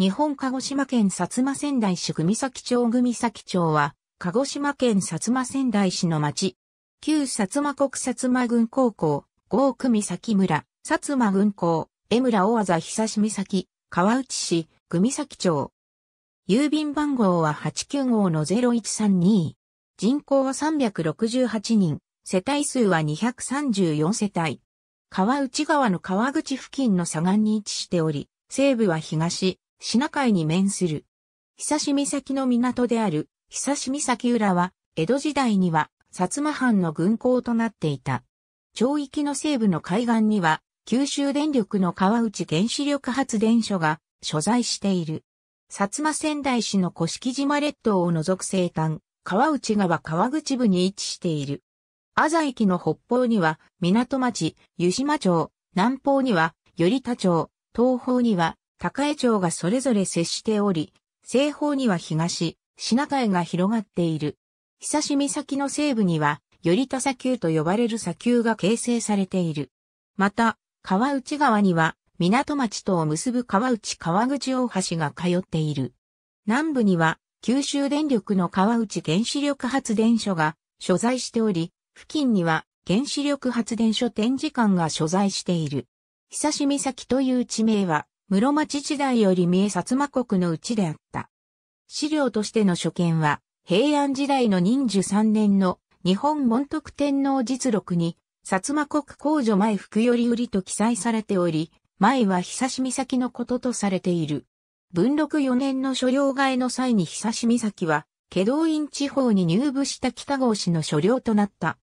日本鹿児島県薩摩仙台市組崎町組崎町は、鹿児島県薩摩仙台市の町。旧薩摩国薩摩軍高校、郷組崎村、薩摩軍港、江村大技久志岬、川内市、組崎町。郵便番号は89号の0132。人口は368人、世帯数は234世帯。川内川の川口付近の左岸に位置しており、西部は東、シナ海に面する。久志岬の港である、久志岬浦は、江戸時代には、薩摩藩の軍港となっていた。町域の西部の海岸には、九州電力の川内原子力発電所が所在している。薩摩仙台市の甑島列島を除く西端、川内川川口部に位置している。阿佐駅の北方には港町、湯島町、南方には頼田町、東方には高江町がそれぞれ接しており、西方には東、品海が広がっている。久し岬の西部には、寄田砂丘と呼ばれる砂丘が形成されている。また、川内川には、港町とを結ぶ川内川口大橋が通っている。南部には、九州電力の川内原子力発電所が所在しており、付近には原子力発電所展示館が所在している。久し岬という地名は、室町時代より三重薩摩国のうちであった。資料としての所見は、平安時代の忍寿3年の日本門徳天皇実録に、薩摩国公女前福より売りと記載されており、前は久し岬のこととされている。文禄4年の所領替えの際に久し岬は、祁道院地方に入部した北郷氏の所領となった。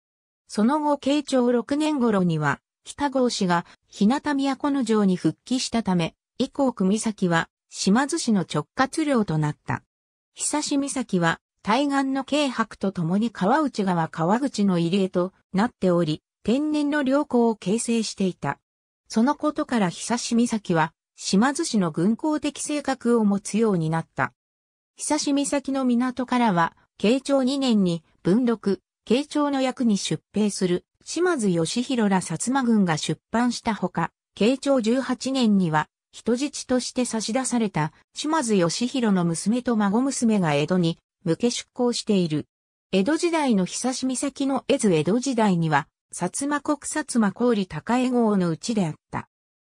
その後慶長6年頃には、北郷氏が日向都城に復帰したため、以降久岬は島津市の直轄領となった。久美岬は対岸の京白と共に川内川川口の入江となっており、天然の良港を形成していた。そのことから久美岬は島津市の軍港的性格を持つようになった。久美岬の港からは、慶長2年に文禄、慶長の役に出兵する島津義弘ら薩摩軍が出版したほか、慶長18年には人質として差し出された島津義弘の娘と孫娘が江戸に向け出港している。江戸時代の久し岬の絵図江戸時代には、薩摩国薩摩氷高江号のうちであった。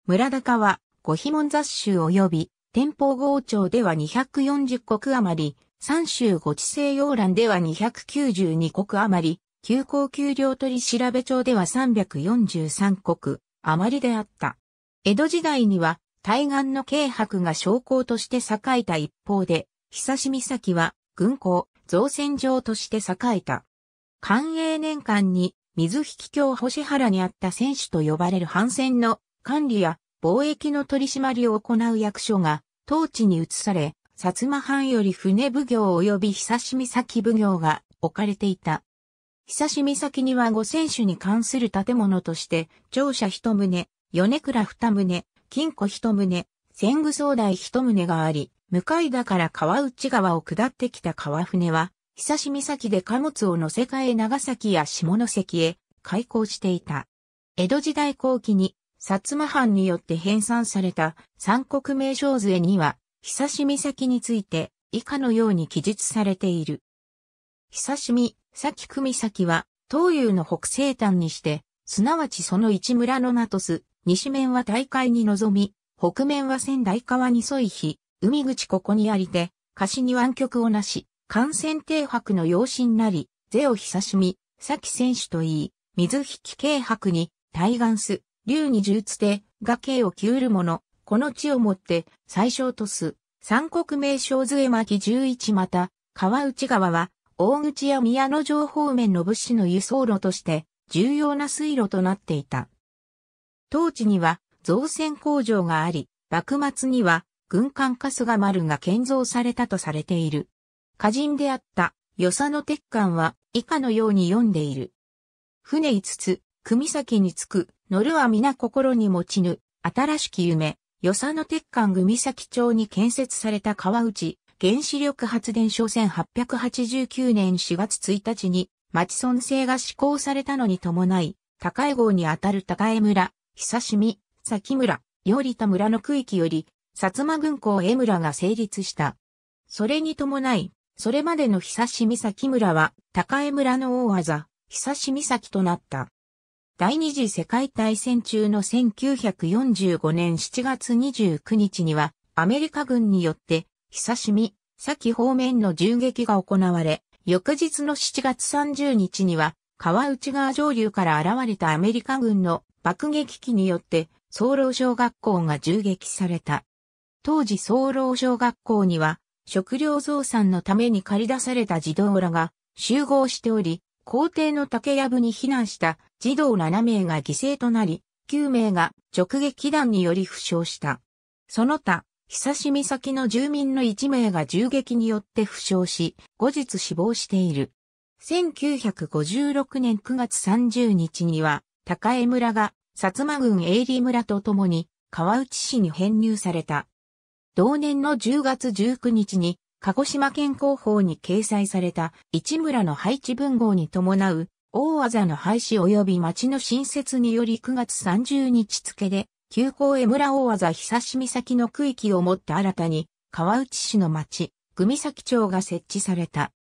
村高は、五秘門雑種及び、天保号庁では240国余り、三州五地西洋蘭では292国余り、旧行級領取調べ帳では343国余りであった。江戸時代には対岸の軽白が将校として栄えた一方で、久志岬は軍港、造船場として栄えた。官営年間に水引橋星原にあった選手と呼ばれる帆船の管理や貿易の取り締まりを行う役所が当地に移され、薩摩藩より船奉行及び久志岬奉行が置かれていた。久志岬には五選手に関する建物として、庁舎一棟、米倉二棟、金庫一棟、千具総台一棟があり、向田から川内川を下ってきた川船は、久し岬で貨物を乗せ替え長崎や下関へ開港していた。江戸時代後期に、薩摩藩によって編纂された三国名称図絵には、久し岬について以下のように記述されている。久しみ、崎久岬は、東遊の北西端にして、すなわちその一村の名とす、西面は大海に臨み、北面は仙台川に沿い日、海口ここにありて、貸しに湾曲をなし、感染停泊の養子になり、是を久しみ、先選手と言い、水引軽薄に、対岸す、竜に十つて、崖を切る者、この地をもって、最小とす、三国名称杖巻十一また、川内川は、大口や宮野城方面の物資の輸送路として、重要な水路となっていた。当地には造船工場があり、幕末には軍艦春日丸が建造されたとされている。歌人であった与佐野鉄艦は以下のように読んでいる。船5つ、組先に着く、乗るは皆心に持ちぬ、新しき夢、与佐野鉄艦組先町に建設された川内、原子力発電所1889年4月1日に町村制が施行されたのに伴い、高江号にあたる高江村、久しみ、崎村、頼田村の区域より、薩摩軍港江村が成立した。それに伴い、それまでの久しみ崎村は、高江村の大技、久しみ崎となった。第二次世界大戦中の1945年7月29日には、アメリカ軍によって、久しみ、先方面の銃撃が行われ、翌日の7月30日には、川内川上流から現れたアメリカ軍の爆撃機によって、総労小学校が銃撃された。当時総労小学校には、食料増産のために借り出された児童らが集合しており、校庭の竹やぶに避難した児童7名が犠牲となり、9名が直撃弾により負傷した。その他、久し岬の住民の1名が銃撃によって負傷し、後日死亡している。1956年9月30日には、高江村が、薩摩郡営利村とともに、川内市に編入された。同年の10月19日に、鹿児島県広報に掲載された市村の配置文号に伴う、大技の廃止及び町の新設により9月30日付で、旧江村大技久し岬の区域をもって新たに、川内市の町、組崎町が設置された。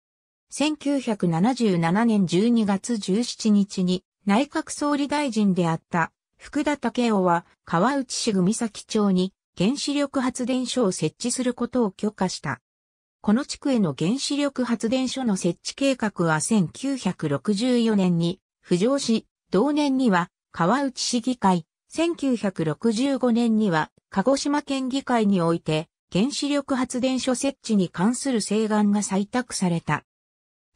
1977年12月17日に内閣総理大臣であった福田武雄は川内市組崎町に原子力発電所を設置することを許可した。この地区への原子力発電所の設置計画は1964年に浮上し、同年には川内市議会、1965年には鹿児島県議会において原子力発電所設置に関する請願が採択された。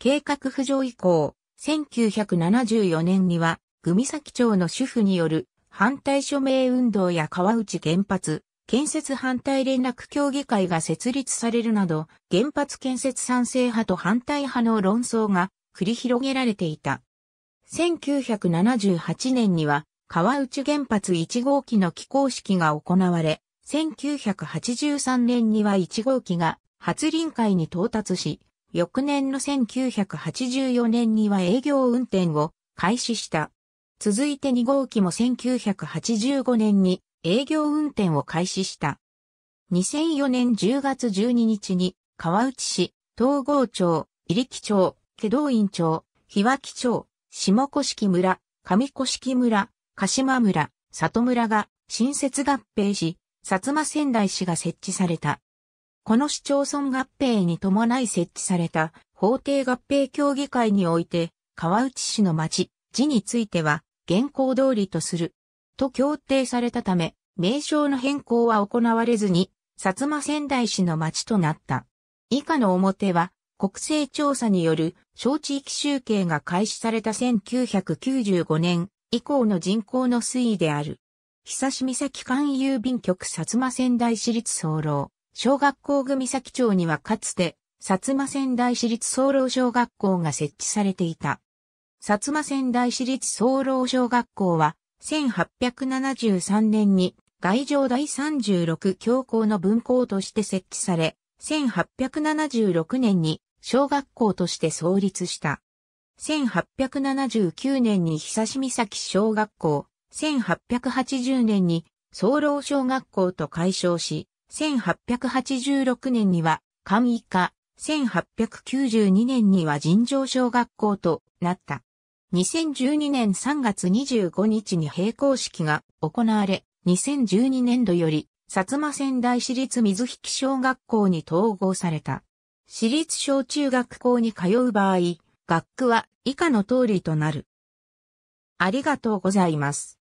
計画浮上以降、1974年には、組崎町の主婦による反対署名運動や川内原発、建設反対連絡協議会が設立されるなど、原発建設賛成派と反対派の論争が繰り広げられていた。1978年には、川内原発1号機の起工式が行われ、1983年には1号機が初臨会に到達し、翌年の1984年には営業運転を開始した。続いて2号機も1985年に営業運転を開始した。2004年10月12日に川内市、東郷町、入木町、祁道院町、日脇町、下甑村、上甑村、鹿島村、里村が新設合併し、薩摩仙台市が設置された。この市町村合併に伴い設置された法定合併協議会において、川内市の町、地については、現行通りとする。と協定されたため、名称の変更は行われずに、薩摩仙台市の町となった。以下の表は、国勢調査による小地域集計が開始された1995年以降の人口の推移である。久し岬間郵便局薩摩仙台市立総楼。小学校組先町にはかつて、薩摩仙台市立総労小学校が設置されていた。薩摩仙台市立総労小学校は、1873年に外城第36教校の分校として設置され、1876年に小学校として創立した。1879年に久し岬小学校、1880年に総労小学校と解消し、1886年には簡易化、1892年には尋常小学校となった。2012年3月25日に閉校式が行われ、2012年度より、薩摩仙台市立水引小学校に統合された。市立小中学校に通う場合、学区は以下の通りとなる。ありがとうございます。